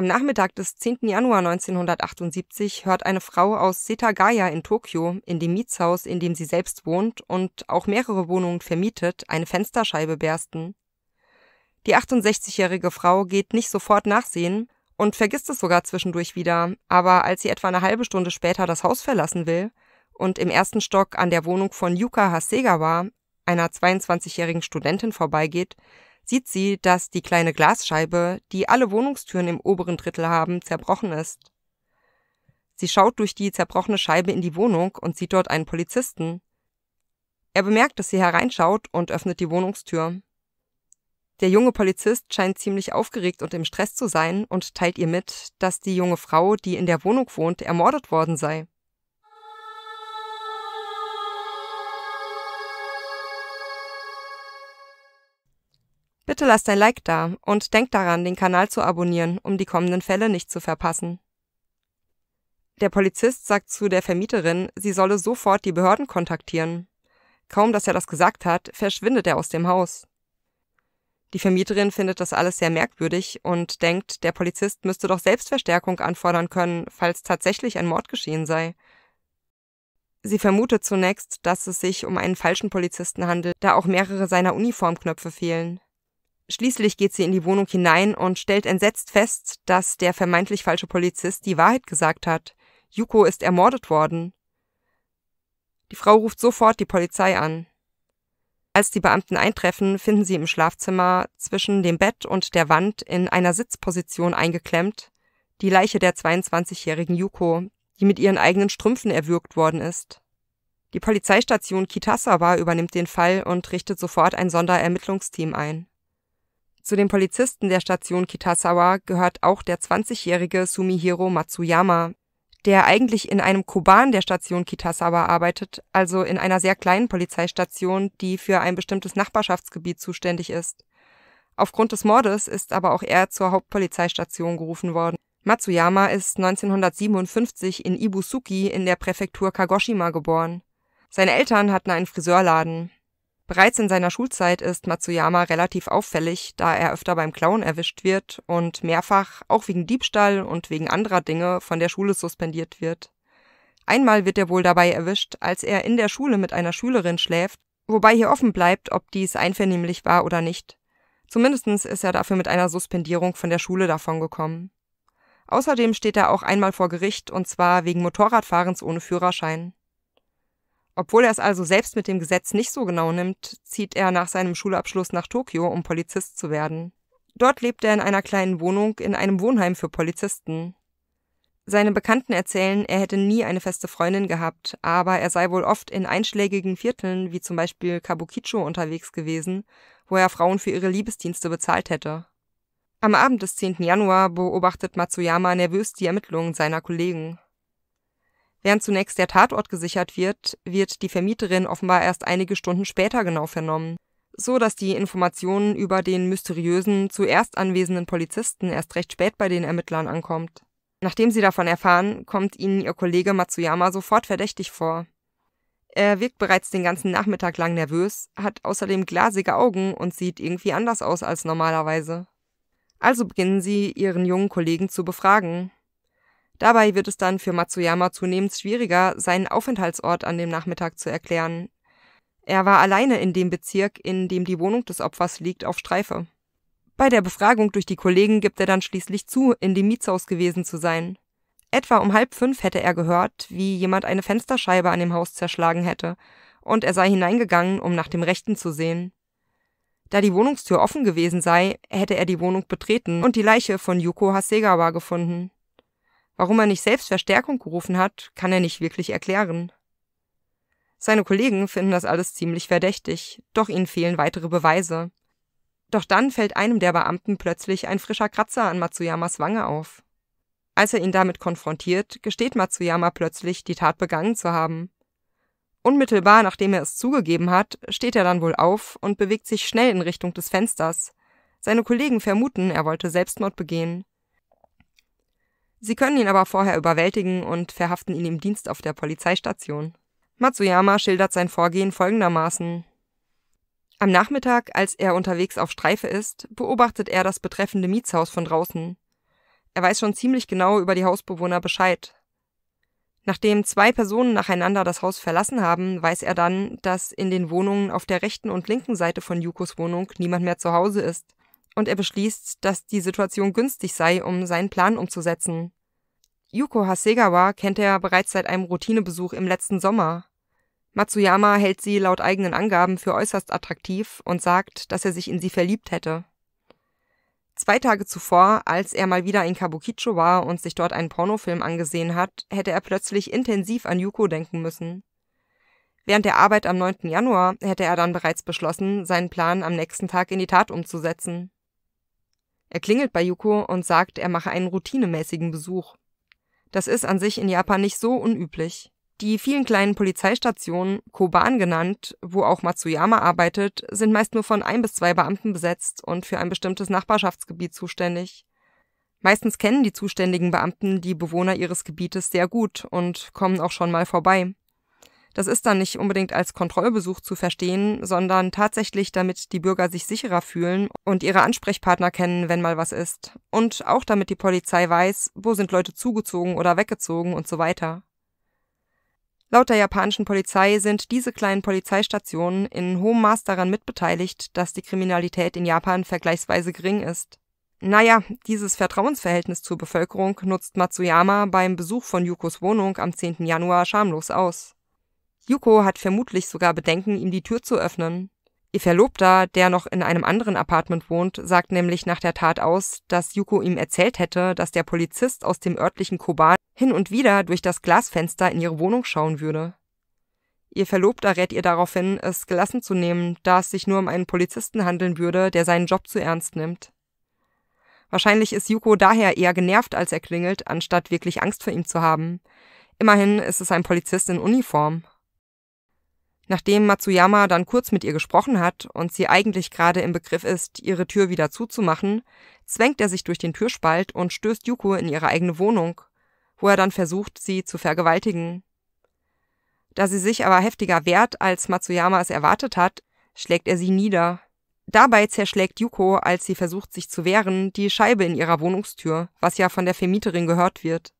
Am Nachmittag des 10. Januar 1978 hört eine Frau aus Setagaya in Tokio in dem Mietshaus, in dem sie selbst wohnt und auch mehrere Wohnungen vermietet, eine Fensterscheibe bersten. Die 68-jährige Frau geht nicht sofort nachsehen und vergisst es sogar zwischendurch wieder, aber als sie etwa eine halbe Stunde später das Haus verlassen will und im ersten Stock an der Wohnung von Yuka Hasegawa, einer 22-jährigen Studentin, vorbeigeht, sieht sie, dass die kleine Glasscheibe, die alle Wohnungstüren im oberen Drittel haben, zerbrochen ist. Sie schaut durch die zerbrochene Scheibe in die Wohnung und sieht dort einen Polizisten. Er bemerkt, dass sie hereinschaut und öffnet die Wohnungstür. Der junge Polizist scheint ziemlich aufgeregt und im Stress zu sein und teilt ihr mit, dass die junge Frau, die in der Wohnung wohnt, ermordet worden sei. Bitte lass dein Like da und denk daran, den Kanal zu abonnieren, um die kommenden Fälle nicht zu verpassen. Der Polizist sagt zu der Vermieterin, sie solle sofort die Behörden kontaktieren. Kaum dass er das gesagt hat, verschwindet er aus dem Haus. Die Vermieterin findet das alles sehr merkwürdig und denkt, der Polizist müsste doch Selbstverstärkung anfordern können, falls tatsächlich ein Mord geschehen sei. Sie vermutet zunächst, dass es sich um einen falschen Polizisten handelt, da auch mehrere seiner Uniformknöpfe fehlen. Schließlich geht sie in die Wohnung hinein und stellt entsetzt fest, dass der vermeintlich falsche Polizist die Wahrheit gesagt hat. Yuko ist ermordet worden. Die Frau ruft sofort die Polizei an. Als die Beamten eintreffen, finden sie im Schlafzimmer zwischen dem Bett und der Wand in einer Sitzposition eingeklemmt die Leiche der 22-jährigen Yuko, die mit ihren eigenen Strümpfen erwürgt worden ist. Die Polizeistation Kitasawa übernimmt den Fall und richtet sofort ein Sonderermittlungsteam ein. Zu den Polizisten der Station Kitasawa gehört auch der 20-jährige Sumihiro Matsuyama, der eigentlich in einem Koban der Station Kitasawa arbeitet, also in einer sehr kleinen Polizeistation, die für ein bestimmtes Nachbarschaftsgebiet zuständig ist. Aufgrund des Mordes ist aber auch er zur Hauptpolizeistation gerufen worden. Matsuyama ist 1957 in Ibusuki in der Präfektur Kagoshima geboren. Seine Eltern hatten einen Friseurladen. Bereits in seiner Schulzeit ist Matsuyama relativ auffällig, da er öfter beim Klauen erwischt wird und mehrfach auch wegen Diebstahl und wegen anderer Dinge von der Schule suspendiert wird. Einmal wird er wohl dabei erwischt, als er in der Schule mit einer Schülerin schläft, wobei hier offen bleibt, ob dies einvernehmlich war oder nicht. Zumindest ist er dafür mit einer Suspendierung von der Schule davongekommen. Außerdem steht er auch einmal vor Gericht und zwar wegen Motorradfahrens ohne Führerschein. Obwohl er es also selbst mit dem Gesetz nicht so genau nimmt, zieht er nach seinem Schulabschluss nach Tokio, um Polizist zu werden. Dort lebt er in einer kleinen Wohnung in einem Wohnheim für Polizisten. Seine Bekannten erzählen, er hätte nie eine feste Freundin gehabt, aber er sei wohl oft in einschlägigen Vierteln wie zum Beispiel Kabukicho unterwegs gewesen, wo er Frauen für ihre Liebesdienste bezahlt hätte. Am Abend des 10. Januar beobachtet Matsuyama nervös die Ermittlungen seiner Kollegen. Während zunächst der Tatort gesichert wird, wird die Vermieterin offenbar erst einige Stunden später genau vernommen, so dass die Informationen über den mysteriösen, zuerst anwesenden Polizisten erst recht spät bei den Ermittlern ankommt. Nachdem sie davon erfahren, kommt ihnen ihr Kollege Matsuyama sofort verdächtig vor. Er wirkt bereits den ganzen Nachmittag lang nervös, hat außerdem glasige Augen und sieht irgendwie anders aus als normalerweise. Also beginnen sie, ihren jungen Kollegen zu befragen. Dabei wird es dann für Matsuyama zunehmend schwieriger, seinen Aufenthaltsort an dem Nachmittag zu erklären. Er war alleine in dem Bezirk, in dem die Wohnung des Opfers liegt, auf Streife. Bei der Befragung durch die Kollegen gibt er dann schließlich zu, in dem Mietshaus gewesen zu sein. Etwa um halb fünf hätte er gehört, wie jemand eine Fensterscheibe an dem Haus zerschlagen hätte, und er sei hineingegangen, um nach dem Rechten zu sehen. Da die Wohnungstür offen gewesen sei, hätte er die Wohnung betreten und die Leiche von Yuko Hasegawa gefunden. Warum er nicht selbst Verstärkung gerufen hat, kann er nicht wirklich erklären. Seine Kollegen finden das alles ziemlich verdächtig, doch ihnen fehlen weitere Beweise. Doch dann fällt einem der Beamten plötzlich ein frischer Kratzer an Matsuyamas Wange auf. Als er ihn damit konfrontiert, gesteht Matsuyama plötzlich, die Tat begangen zu haben. Unmittelbar nachdem er es zugegeben hat, steht er dann wohl auf und bewegt sich schnell in Richtung des Fensters. Seine Kollegen vermuten, er wollte Selbstmord begehen. Sie können ihn aber vorher überwältigen und verhaften ihn im Dienst auf der Polizeistation. Matsuyama schildert sein Vorgehen folgendermaßen. Am Nachmittag, als er unterwegs auf Streife ist, beobachtet er das betreffende Mietshaus von draußen. Er weiß schon ziemlich genau über die Hausbewohner Bescheid. Nachdem zwei Personen nacheinander das Haus verlassen haben, weiß er dann, dass in den Wohnungen auf der rechten und linken Seite von Yukos Wohnung niemand mehr zu Hause ist und er beschließt, dass die Situation günstig sei, um seinen Plan umzusetzen. Yuko Hasegawa kennt er bereits seit einem Routinebesuch im letzten Sommer. Matsuyama hält sie laut eigenen Angaben für äußerst attraktiv und sagt, dass er sich in sie verliebt hätte. Zwei Tage zuvor, als er mal wieder in Kabukicho war und sich dort einen Pornofilm angesehen hat, hätte er plötzlich intensiv an Yuko denken müssen. Während der Arbeit am 9. Januar hätte er dann bereits beschlossen, seinen Plan am nächsten Tag in die Tat umzusetzen. Er klingelt bei Yuko und sagt, er mache einen routinemäßigen Besuch. Das ist an sich in Japan nicht so unüblich. Die vielen kleinen Polizeistationen, Koban genannt, wo auch Matsuyama arbeitet, sind meist nur von ein bis zwei Beamten besetzt und für ein bestimmtes Nachbarschaftsgebiet zuständig. Meistens kennen die zuständigen Beamten die Bewohner ihres Gebietes sehr gut und kommen auch schon mal vorbei. Das ist dann nicht unbedingt als Kontrollbesuch zu verstehen, sondern tatsächlich damit die Bürger sich sicherer fühlen und ihre Ansprechpartner kennen, wenn mal was ist. Und auch damit die Polizei weiß, wo sind Leute zugezogen oder weggezogen und so weiter. Laut der japanischen Polizei sind diese kleinen Polizeistationen in hohem Maß daran mitbeteiligt, dass die Kriminalität in Japan vergleichsweise gering ist. Naja, dieses Vertrauensverhältnis zur Bevölkerung nutzt Matsuyama beim Besuch von Yukos Wohnung am 10. Januar schamlos aus. Yuko hat vermutlich sogar Bedenken, ihm die Tür zu öffnen. Ihr Verlobter, der noch in einem anderen Apartment wohnt, sagt nämlich nach der Tat aus, dass Yuko ihm erzählt hätte, dass der Polizist aus dem örtlichen Koban hin und wieder durch das Glasfenster in ihre Wohnung schauen würde. Ihr Verlobter rät ihr daraufhin, es gelassen zu nehmen, da es sich nur um einen Polizisten handeln würde, der seinen Job zu ernst nimmt. Wahrscheinlich ist Yuko daher eher genervt, als er klingelt, anstatt wirklich Angst vor ihm zu haben. Immerhin ist es ein Polizist in Uniform. Nachdem Matsuyama dann kurz mit ihr gesprochen hat und sie eigentlich gerade im Begriff ist, ihre Tür wieder zuzumachen, zwängt er sich durch den Türspalt und stößt Yuko in ihre eigene Wohnung, wo er dann versucht, sie zu vergewaltigen. Da sie sich aber heftiger wehrt, als Matsuyama es erwartet hat, schlägt er sie nieder. Dabei zerschlägt Yuko, als sie versucht, sich zu wehren, die Scheibe in ihrer Wohnungstür, was ja von der Vermieterin gehört wird.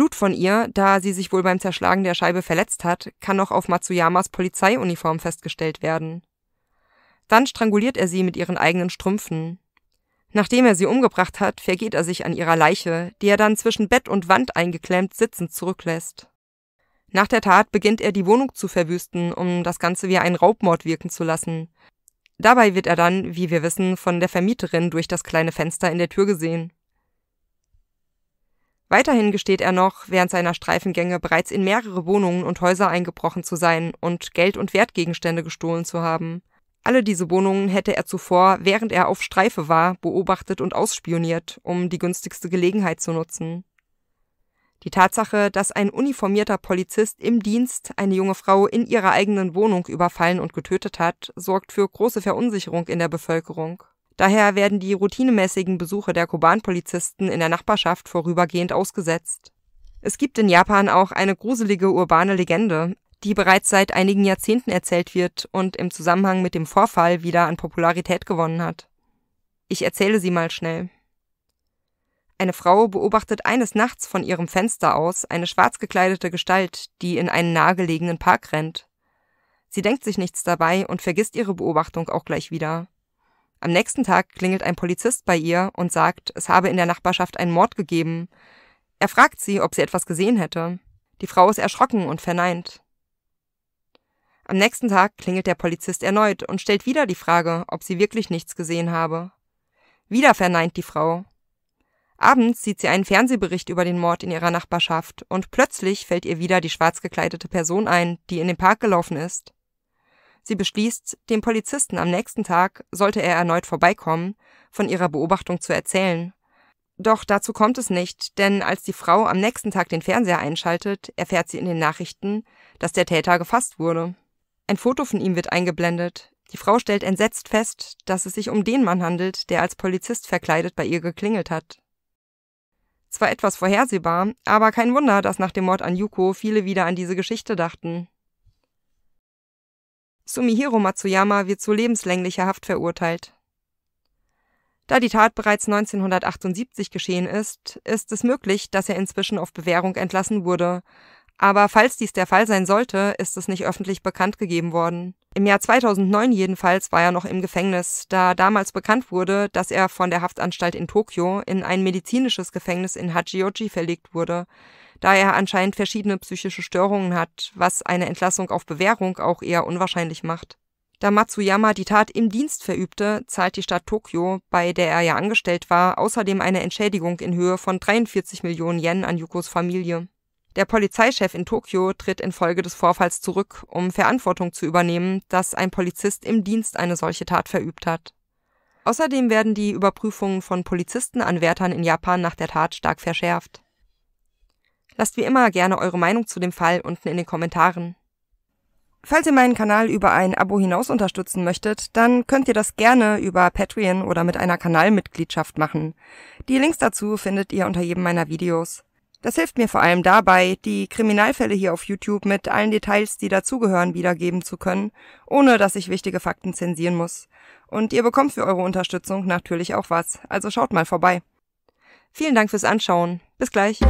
Blut von ihr, da sie sich wohl beim Zerschlagen der Scheibe verletzt hat, kann noch auf Matsuyamas Polizeiuniform festgestellt werden. Dann stranguliert er sie mit ihren eigenen Strümpfen. Nachdem er sie umgebracht hat, vergeht er sich an ihrer Leiche, die er dann zwischen Bett und Wand eingeklemmt sitzend zurücklässt. Nach der Tat beginnt er die Wohnung zu verwüsten, um das Ganze wie einen Raubmord wirken zu lassen. Dabei wird er dann, wie wir wissen, von der Vermieterin durch das kleine Fenster in der Tür gesehen. Weiterhin gesteht er noch, während seiner Streifengänge bereits in mehrere Wohnungen und Häuser eingebrochen zu sein und Geld und Wertgegenstände gestohlen zu haben. Alle diese Wohnungen hätte er zuvor, während er auf Streife war, beobachtet und ausspioniert, um die günstigste Gelegenheit zu nutzen. Die Tatsache, dass ein uniformierter Polizist im Dienst eine junge Frau in ihrer eigenen Wohnung überfallen und getötet hat, sorgt für große Verunsicherung in der Bevölkerung. Daher werden die routinemäßigen Besuche der Koban-Polizisten in der Nachbarschaft vorübergehend ausgesetzt. Es gibt in Japan auch eine gruselige urbane Legende, die bereits seit einigen Jahrzehnten erzählt wird und im Zusammenhang mit dem Vorfall wieder an Popularität gewonnen hat. Ich erzähle sie mal schnell. Eine Frau beobachtet eines Nachts von ihrem Fenster aus eine schwarz gekleidete Gestalt, die in einen nahegelegenen Park rennt. Sie denkt sich nichts dabei und vergisst ihre Beobachtung auch gleich wieder. Am nächsten Tag klingelt ein Polizist bei ihr und sagt, es habe in der Nachbarschaft einen Mord gegeben. Er fragt sie, ob sie etwas gesehen hätte. Die Frau ist erschrocken und verneint. Am nächsten Tag klingelt der Polizist erneut und stellt wieder die Frage, ob sie wirklich nichts gesehen habe. Wieder verneint die Frau. Abends sieht sie einen Fernsehbericht über den Mord in ihrer Nachbarschaft und plötzlich fällt ihr wieder die schwarz gekleidete Person ein, die in den Park gelaufen ist. Sie beschließt, dem Polizisten am nächsten Tag, sollte er erneut vorbeikommen, von ihrer Beobachtung zu erzählen. Doch dazu kommt es nicht, denn als die Frau am nächsten Tag den Fernseher einschaltet, erfährt sie in den Nachrichten, dass der Täter gefasst wurde. Ein Foto von ihm wird eingeblendet. Die Frau stellt entsetzt fest, dass es sich um den Mann handelt, der als Polizist verkleidet bei ihr geklingelt hat. Zwar etwas vorhersehbar, aber kein Wunder, dass nach dem Mord an Yuko viele wieder an diese Geschichte dachten. Sumihiro Matsuyama wird zu lebenslänglicher Haft verurteilt. Da die Tat bereits 1978 geschehen ist, ist es möglich, dass er inzwischen auf Bewährung entlassen wurde, aber falls dies der Fall sein sollte, ist es nicht öffentlich bekannt gegeben worden. Im Jahr 2009 jedenfalls war er noch im Gefängnis, da damals bekannt wurde, dass er von der Haftanstalt in Tokio in ein medizinisches Gefängnis in Hachioji verlegt wurde, da er anscheinend verschiedene psychische Störungen hat, was eine Entlassung auf Bewährung auch eher unwahrscheinlich macht. Da Matsuyama die Tat im Dienst verübte, zahlt die Stadt Tokio, bei der er ja angestellt war, außerdem eine Entschädigung in Höhe von 43 Millionen Yen an Yukos Familie. Der Polizeichef in Tokio tritt infolge des Vorfalls zurück, um Verantwortung zu übernehmen, dass ein Polizist im Dienst eine solche Tat verübt hat. Außerdem werden die Überprüfungen von Polizistenanwärtern in Japan nach der Tat stark verschärft. Lasst wie immer gerne eure Meinung zu dem Fall unten in den Kommentaren. Falls ihr meinen Kanal über ein Abo hinaus unterstützen möchtet, dann könnt ihr das gerne über Patreon oder mit einer Kanalmitgliedschaft machen. Die Links dazu findet ihr unter jedem meiner Videos. Das hilft mir vor allem dabei, die Kriminalfälle hier auf YouTube mit allen Details, die dazugehören, wiedergeben zu können, ohne dass ich wichtige Fakten zensieren muss. Und ihr bekommt für eure Unterstützung natürlich auch was, also schaut mal vorbei. Vielen Dank fürs Anschauen. Bis gleich.